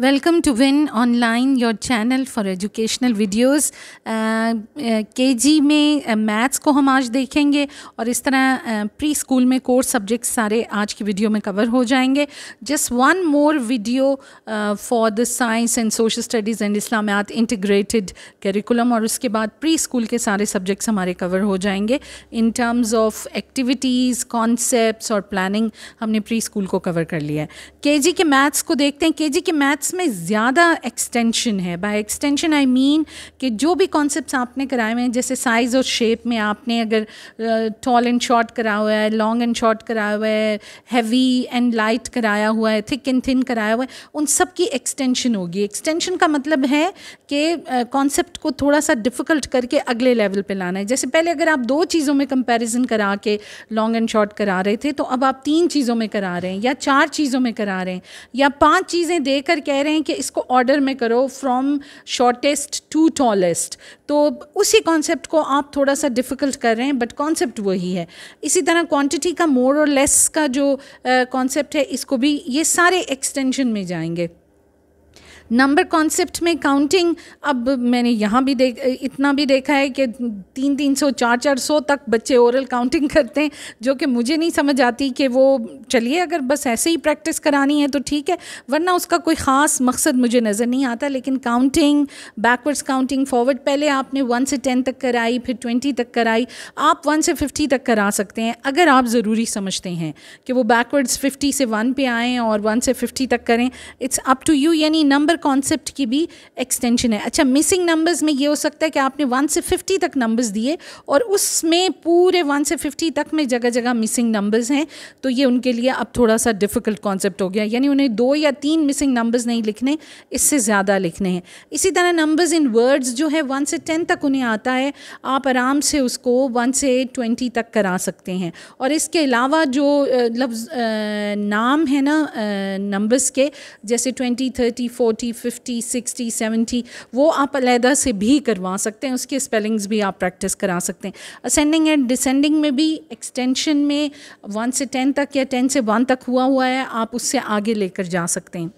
welcome to win online your channel for educational videos K G में maths uh, को हम आज देखेंगे और इस तरह प्री uh, स्कूल में कोर्स सब्जेक्ट्स सारे आज की वीडियो में कवर हो जाएंगे just one more video for the science and social studies and Islamiyat integrated curriculum और उसके बाद प्री स्कूल के सारे सब्जेक्ट्स हमारे कवर हो जाएंगे in terms of activities concept और प्लानिंग हमने प्री स्कूल को कवर कर लिया है के जी के मैथ्स को देखते हैं के जी के मैथ्स मैथ्स में ज़्यादा एक्सटेंशन है बाय एक्सटेंशन आई मीन कि जो भी कॉन्सेप्ट आपने कराए हुए हैं जैसे साइज़ और शेप में आपने अगर टॉल एंड शॉर्ट करा हुआ है लॉन्ग एंड शॉर्ट कराया हुआ है हैवी एंड लाइट कराया हुआ है थिक एंड थिन कराया हुआ है उन सब की एक्सटेंशन होगी एक्सटेंशन का मतलब है कि कॉन्सेप्ट को थोड़ा सा डिफ़िकल्ट करके अगले लेवल पर लाना है जैसे पहले अगर आप दो चीज़ों में कंपेरिजन करा के लॉन्ग एंड शॉर्ट करा रहे थे तो अब आप तीन चीज़ों में करा रहे हैं या चार चीज़ों में करा रहे हैं या पाँच चीज़ें देकर के कह रहे हैं कि इसको ऑर्डर में करो फ्रॉम शॉर्टेस्ट टू टॉलेस्ट तो उसी कॉन्सेप्ट को आप थोड़ा सा डिफ़िकल्ट कर रहे हैं बट कॉन्सेप्ट वही है इसी तरह क्वांटिटी का मोर और लेस का जो कॉन्सेप्ट है इसको भी ये सारे एक्सटेंशन में जाएंगे नंबर कॉन्सेप्ट में काउंटिंग अब मैंने यहाँ भी देख इतना भी देखा है कि तीन तीन सौ चार चार सौ तक बच्चे ओरल काउंटिंग करते हैं जो कि मुझे नहीं समझ आती कि वो चलिए अगर बस ऐसे ही प्रैक्टिस करानी है तो ठीक है वरना उसका कोई ख़ास मकसद मुझे नज़र नहीं आता लेकिन काउंटिंग बैकवर्ड्स काउंटिंग फॉरवर्ड पहले आपने वन से टेन तक कराई फिर ट्वेंटी तक कराई आप वन से फिफ्टी तक करा सकते हैं अगर आप ज़रूरी समझते हैं कि वो बैकवर्ड्स फिफ्टी से वन पे आएँ और वन से फिफ्टी तक करें इट्स अप टू यू यानी नंबर नंबर कॉन्सेप्ट की भी एक्सटेंशन है अच्छा मिसिंग नंबर्स में ये हो सकता है कि आपने वन से फिफ्टी तक नंबर्स दिए और उसमें पूरे वन से फिफ्टी तक में जगह जगह मिसिंग नंबर्स हैं तो ये उनके लिए अब थोड़ा सा डिफ़िकल्ट कॉन्सेप्ट हो गया यानी उन्हें दो या तीन मिसिंग नंबर्स नहीं लिखने इससे ज़्यादा लिखने हैं इसी तरह नंबर्स इन वर्ड्स जो है वन से टेन तक उन्हें आता है आप आराम से उसको वन से ट्वेंटी तक करा सकते हैं और इसके अलावा जो लफ्ज़ मतलब, नाम है ना नंबर्स के जैसे twenty thirty forty forty fifty sixty seventy वो आप अलहदा से भी करवा सकते हैं उसके स्पेलिंग्स भी आप प्रैक्टिस करा सकते हैं असेंडिंग एंड डिसेंडिंग में भी एक्सटेंशन में वन से टेन तक या टेन से वन तक हुआ हुआ है आप उससे आगे लेकर जा सकते हैं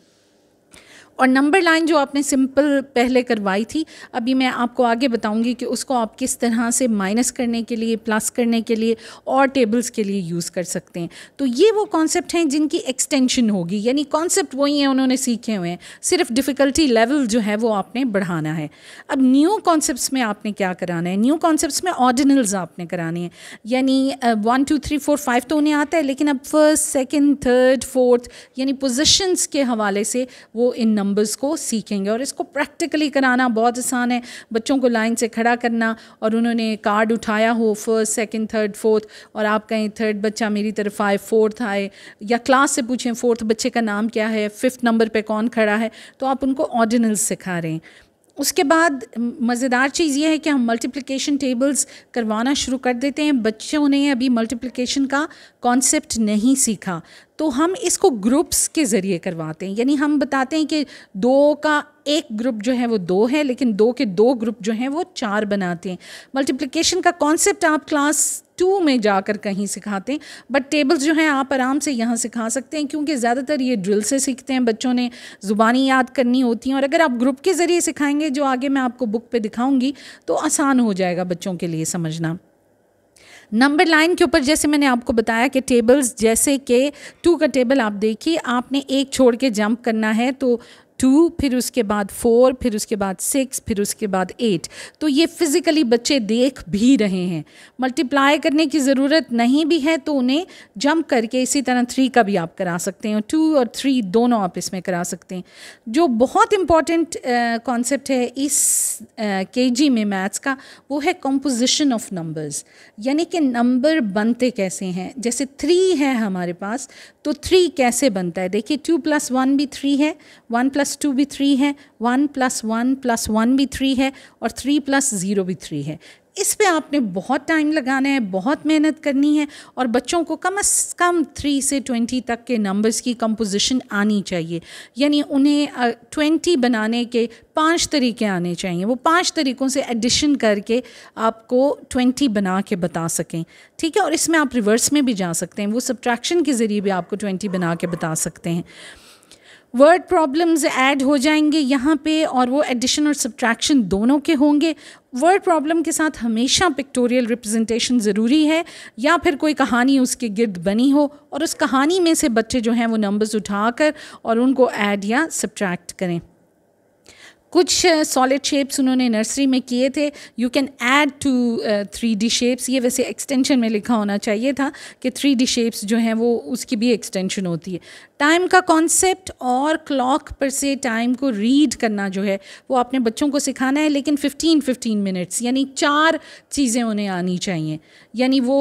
और नंबर लाइन जो आपने सिंपल पहले करवाई थी अभी मैं आपको आगे बताऊंगी कि उसको आप किस तरह से माइनस करने के लिए प्लस करने के लिए और टेबल्स के लिए यूज़ कर सकते हैं तो ये वो कॉन्सेप्ट हैं जिनकी एक्सटेंशन होगी यानी कॉन्सेप्ट वही हैं उन्होंने सीखे हुए हैं सिर्फ डिफ़िकल्टी लेवल जो है वो आपने बढ़ाना है अब न्यू कॉन्सेप्ट में आपने क्या कराना है न्यू कॉन्सेप्ट में ऑर्डिनल्स आपने कराने हैं यानी one two three four five तो उन्हें आता है लेकिन अब फर्स्ट सेकेंड थर्ड फोर्थ यानी पोजिशंस के हवाले से वो इन नंबर नंबर्स को सीखेंगे और इसको प्रैक्टिकली कराना बहुत आसान है बच्चों को लाइन से खड़ा करना और उन्होंने कार्ड उठाया हो फर्स्ट सेकंड थर्ड फोर्थ और आप कहें थर्ड बच्चा मेरी तरफ आए फोर्थ आए या क्लास से पूछें फोर्थ बच्चे का नाम क्या है फिफ्थ नंबर पर कौन खड़ा है तो आप उनको ऑर्डिनल सिखा रहे हैं उसके बाद मज़ेदार चीज़ ये है कि हम मल्टीप्लिकेशन टेबल्स करवाना शुरू कर देते हैं बच्चों ने अभी मल्टीप्लिकेशन का कॉन्सेप्ट नहीं सीखा तो हम इसको ग्रुप्स के ज़रिए करवाते हैं यानी हम बताते हैं कि दो का एक ग्रुप जो है वो दो है लेकिन दो के दो ग्रुप जो हैं वो चार बनाते हैं मल्टीप्लिकेशन का कॉन्सेप्ट आप क्लास टू में जाकर कहीं सिखाते हैं बट टेबल्स जो हैं आप आराम से यहाँ सिखा सकते हैं क्योंकि ज़्यादातर ये ड्रिल से सीखते हैं बच्चों ने ज़ुबानी याद करनी होती हैं और अगर आप ग्रुप के ज़रिए सिखाएंगे जो आगे मैं आपको बुक पे दिखाऊंगी तो आसान हो जाएगा बच्चों के लिए समझना नंबर लाइन के ऊपर जैसे मैंने आपको बताया कि टेबल्स जैसे कि टू का टेबल आप देखिए आपने एक छोड़ के जंप करना है तो टू फिर उसके बाद फोर फिर उसके बाद सिक्स फिर उसके बाद एट तो ये फिज़िकली बच्चे देख भी रहे हैं मल्टीप्लाई करने की ज़रूरत नहीं भी है तो उन्हें जंप करके इसी तरह थ्री का भी आप करा सकते हैं टू और थ्री दोनों आप इसमें करा सकते हैं जो बहुत इम्पॉर्टेंट कॉन्सेप्ट है इस के जी में मैथ्स का वो है कंपोजिशन ऑफ नंबर्स यानी कि नंबर बनते कैसे हैं जैसे थ्री है हमारे पास तो थ्री कैसे बनता है देखिए टू प्लस वन भी थ्री है वन प्लस प्लस टू भी थ्री है one plus one plus one भी थ्री है और थ्री प्लस ज़ीरो भी थ्री है इस पे आपने बहुत टाइम लगाना है बहुत मेहनत करनी है और बच्चों को कम अज़ कम थ्री से ट्वेंटी तक के नंबर्स की कंपोजिशन आनी चाहिए यानी उन्हें ट्वेंटी बनाने के पांच तरीके आने चाहिए वो पांच तरीक़ों से एडिशन करके आपको ट्वेंटी बना के बता सकें ठीक है और इसमें आप रिवर्स में भी जा सकते हैं वो सब्ट्रैक्शन के ज़रिए भी आपको ट्वेंटी बना के बता सकते हैं वर्ड प्रॉब्लम्स ऐड हो जाएंगे यहाँ पे और वो एडिशन और सब्ट्रैक्शन दोनों के होंगे वर्ड प्रॉब्लम के साथ हमेशा पिक्टोरियल रिप्रेजेंटेशन ज़रूरी है या फिर कोई कहानी उसके गिर्द बनी हो और उस कहानी में से बच्चे जो हैं वो नंबर्स उठाकर और उनको ऐड या सब्ट्रैक्ट करें कुछ सॉलिड शेप्स उन्होंने नर्सरी में किए थे you can add two three D shapes ये वैसे एक्सटेंशन में लिखा होना चाहिए था कि थ्री डी शेप्स जो हैं वो उसकी भी एक्सटेंशन होती है टाइम का कॉन्सेप्ट और क्लॉक पर से टाइम को रीड करना जो है वो आपने बच्चों को सिखाना है लेकिन 15 15 मिनट्स यानी चार चीज़ें उन्हें आनी चाहिए यानी वो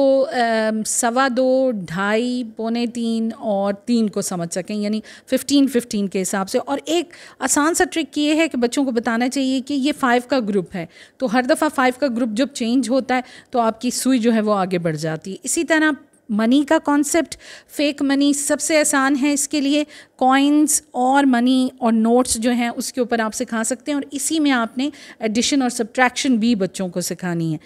सवा दो ढाई पौने तीन और तीन को समझ सकें यानी 15 15 के हिसाब से और एक आसान सा ट्रिक ये है कि बच्चों को बताना चाहिए कि ये फाइव का ग्रुप है तो हर दफ़ा फाइव का ग्रुप जब चेंज होता है तो आपकी सुई जो है वो आगे बढ़ जाती है इसी तरह मनी का कॉन्सेप्ट फेक मनी सबसे आसान है इसके लिए कॉइन्स और मनी और नोट्स जो हैं उसके ऊपर आप सिखा सकते हैं और इसी में आपने एडिशन और सब्ट्रैक्शन भी बच्चों को सिखानी है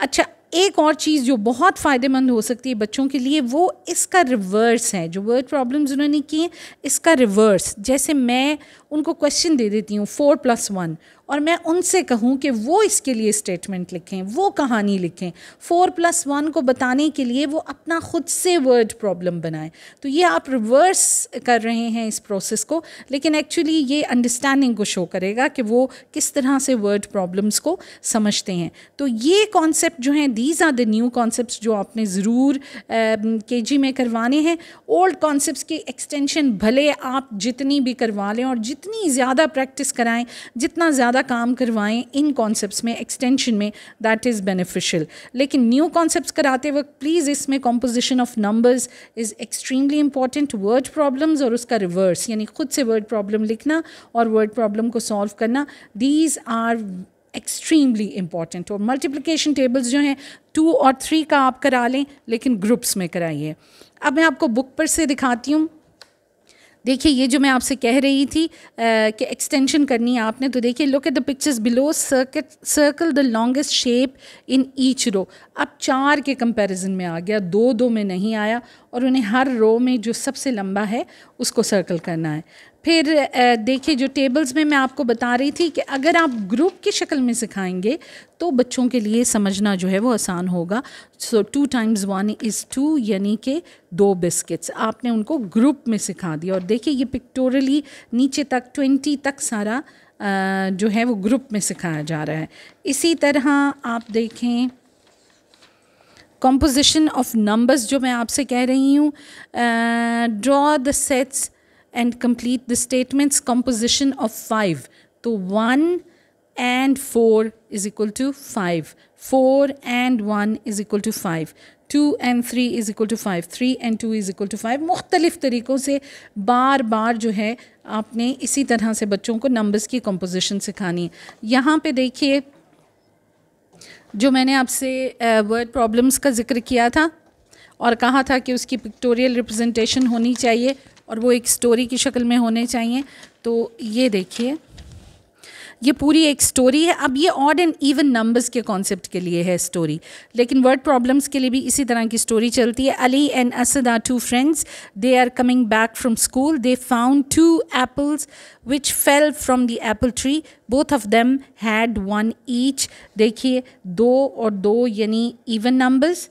अच्छा एक और चीज़ जो बहुत फ़ायदेमंद हो सकती है बच्चों के लिए वो इसका रिवर्स है जो वर्ड प्रॉब्लम्स उन्होंने किए इसका रिवर्स जैसे मैं उनको क्वेश्चन दे देती हूँ फोर प्लस वन और मैं उनसे कहूँ कि वो इसके लिए स्टेटमेंट लिखें वो कहानी लिखें फोर प्लस वन को बताने के लिए वो अपना ख़ुद से वर्ड प्रॉब्लम बनाएं तो ये आप रिवर्स कर रहे हैं इस प्रोसेस को लेकिन एक्चुअली ये अंडरस्टैंडिंग को शो करेगा कि वो किस तरह से वर्ड प्रॉब्लम्स को समझते हैं तो ये कॉन्सेप्ट जो हैं the these are the new concept जो आपने ज़रूर के जी में करवाने हैं ओल्ड कॉन्सेप्ट की एक्सटेंशन भले आप जितनी भी करवा लें और जितनी ज़्यादा प्रैक्टिस कराएं जितना ज़्यादा काम करवाएं इन कॉन्सेप्ट में एक्सटेंशन में दैट इज़ बेनिफिशियल लेकिन न्यू कॉन्सेप्ट कराते वक्त प्लीज़ इसमें composition of numbers is extremely important word problems और उसका रिवर्स यानी खुद से वर्ड प्रॉब्लम लिखना और वर्ड प्रॉब्लम को सॉल्व करना दीज आर एक्सट्रीमली इम्पॉर्टेंट और मल्टीप्लिकेशन टेबल्स जो हैं टू और थ्री का आप करा लें लेकिन ग्रुप्स में कराइए अब मैं आपको बुक पर से दिखाती हूँ देखिए ये जो मैं आपसे कह रही थी कि एक्सटेंशन करनी है आपने तो देखिए look at the pictures below circuit circle the longest shape in each row अब चार के कंपैरिजन में आ गया दो दो में नहीं आया और उन्हें हर रो में जो सबसे लंबा है उसको सर्कल करना है फिर देखिए जो टेबल्स में मैं आपको बता रही थी कि अगर आप ग्रुप की शक्ल में सिखाएंगे तो बच्चों के लिए समझना जो है वो आसान होगा so two times one is two यानी कि दो बिस्किट्स आपने उनको ग्रुप में सिखा दिया और देखिए ये पिक्टोरली नीचे तक ट्वेंटी तक सारा जो है वो ग्रुप में सिखाया जा रहा है इसी तरह आप देखें कंपोजिशन ऑफ नंबर्स जो मैं आपसे कह रही हूँ draw the sets and complete the statements composition of five तो one and four is equal to five four and one is equal to five two and three is equal to five three and two is equal to five मुख्तलिफ़ तरीक़ों से बार बार जो है आपने इसी तरह से बच्चों को नंबर्स की कंपोजिशन सिखानी है यहाँ पे देखिए जो मैंने आपसे वर्ड प्रॉब्लम्स का जिक्र किया था और कहा था कि उसकी पिक्टोरियल रिप्रेजेंटेशन होनी चाहिए और वो एक स्टोरी की शक्ल में होने चाहिए तो ये देखिए ये पूरी एक स्टोरी है अब ये ऑड एंड इवन नंबर्स के कॉन्सेप्ट के लिए है स्टोरी लेकिन वर्ड प्रॉब्लम्स के लिए भी इसी तरह की स्टोरी चलती है Ali and Asad are two friends they are coming back from school they found two apples which fell from the apple tree both of them had one each देखिए दो और दो यानी even numbers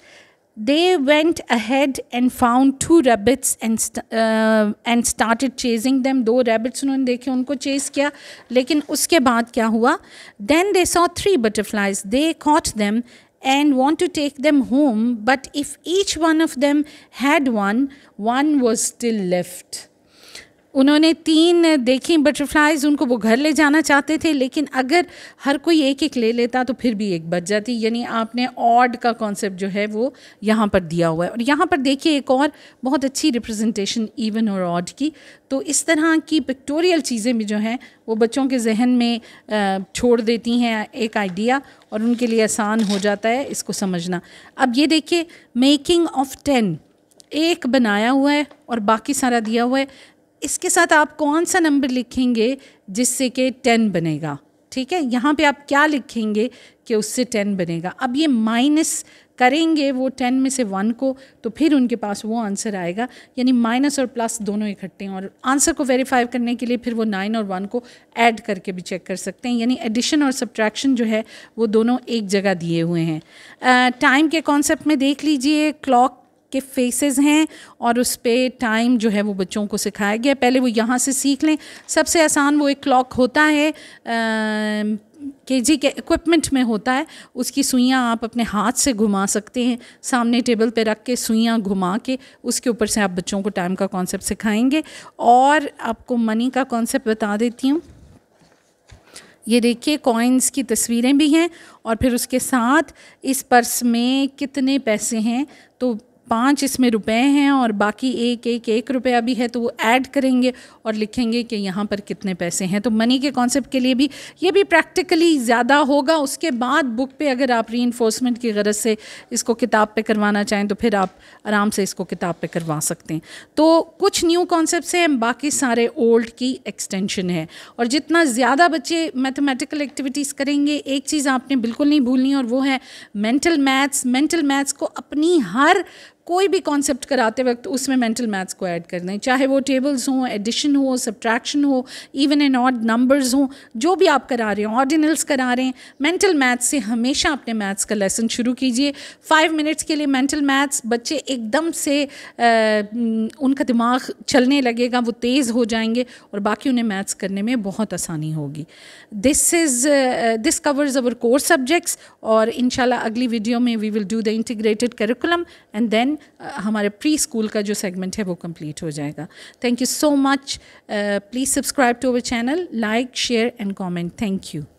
they went ahead and found two rabbits and uh, and started chasing them दो rabbits उन्होंने देखे उनको chase किया लेकिन उसके बाद क्या हुआ then they saw three butterflies they caught them and want to take them home but if each one of them had one one was still left उन्होंने तीन देखी बटरफ्लाइज उनको वो घर ले जाना चाहते थे लेकिन अगर हर कोई एक एक ले लेता तो फिर भी एक बच जाती यानी आपने ऑड का कॉन्सेप्ट जो है वो यहाँ पर दिया हुआ है और यहाँ पर देखिए एक और बहुत अच्छी रिप्रेजेंटेशन इवन और ऑड की तो इस तरह की पिक्टोरियल चीज़ें भी जो हैं वो बच्चों के जहन में छोड़ देती हैं एक आइडिया और उनके लिए आसान हो जाता है इसको समझना अब ये देखिए मेकिंग ऑफ टेन एक बनाया हुआ है और बाकी सारा दिया हुआ है इसके साथ आप कौन सा नंबर लिखेंगे जिससे कि टेन बनेगा ठीक है यहाँ पे आप क्या लिखेंगे कि उससे टेन बनेगा अब ये माइनस करेंगे वो टेन में से वन को तो फिर उनके पास वो आंसर आएगा यानी माइनस और प्लस दोनों इकट्ठे हैं और आंसर को वेरीफाई करने के लिए फिर वो नाइन और वन को ऐड करके भी चेक कर सकते हैं यानी एडिशन और सब्ट्रैक्शन जो है वो दोनों एक जगह दिए हुए हैं टाइम के कॉन्सेप्ट में देख लीजिए क्लॉक के फेसेस हैं और उस पर टाइम जो है वो बच्चों को सिखाया गया पहले वो यहाँ से सीख लें सबसे आसान वो एक क्लॉक होता है आ, के जी के इक्विपमेंट में होता है उसकी सुइयाँ आप अपने हाथ से घुमा सकते हैं सामने टेबल पे रख के सुइयाँ घुमा के उसके ऊपर से आप बच्चों को टाइम का कॉन्सेप्ट सिखाएंगे और आपको मनी का कॉन्सेप्ट बता देती हूँ ये देखिए कॉइन्स की तस्वीरें भी हैं और फिर उसके साथ इस पर्स में कितने पैसे हैं तो पाँच इसमें रुपए हैं और बाकी एक एक एक रुपया भी है तो वो ऐड करेंगे और लिखेंगे कि यहाँ पर कितने पैसे हैं तो मनी के कॉन्सेप्ट के लिए भी ये भी प्रैक्टिकली ज़्यादा होगा उसके बाद बुक पे अगर आप री की गरज से इसको किताब पे करवाना चाहें तो फिर आप आराम से इसको किताब पे करवा सकते हैं तो कुछ न्यू कॉन्सेप्ट हैं बाकी सारे ओल्ड की एक्सटेंशन है और जितना ज़्यादा बच्चे मैथमेटिकल एक्टिविटीज़ करेंगे एक चीज़ आपने बिल्कुल नहीं भूलनी और वो है मेंटल मैथ्स मेंटल मैथ्स को अपनी हर कोई भी कॉन्सेप्ट कराते वक्त उसमें मेंटल मैथ्स को ऐड कर दें चाहे वो टेबल्स हों एडिशन हो सब्ट्रैक्शन हो इवन एंड ऑड नंबर्स हों जो भी आप करा रहे हैं ऑर्डिनल्स करा रहे हैं मेंटल मैथ्स से हमेशा अपने मैथ्स का लेसन शुरू कीजिए फाइव मिनट्स के लिए मेंटल मैथ्स बच्चे एकदम से आ, उनका दिमाग चलने लगेगा वो तेज़ हो जाएंगे और बाकी उन्हें मैथ्स करने में बहुत आसानी होगी this is this covers our core subjects और इन अगली वीडियो में we will do the integrated curriculum and then Uh, हमारे प्री स्कूल का जो सेगमेंट है वो कंप्लीट हो जाएगा thank you so much please subscribe to our channel like share and comment thank you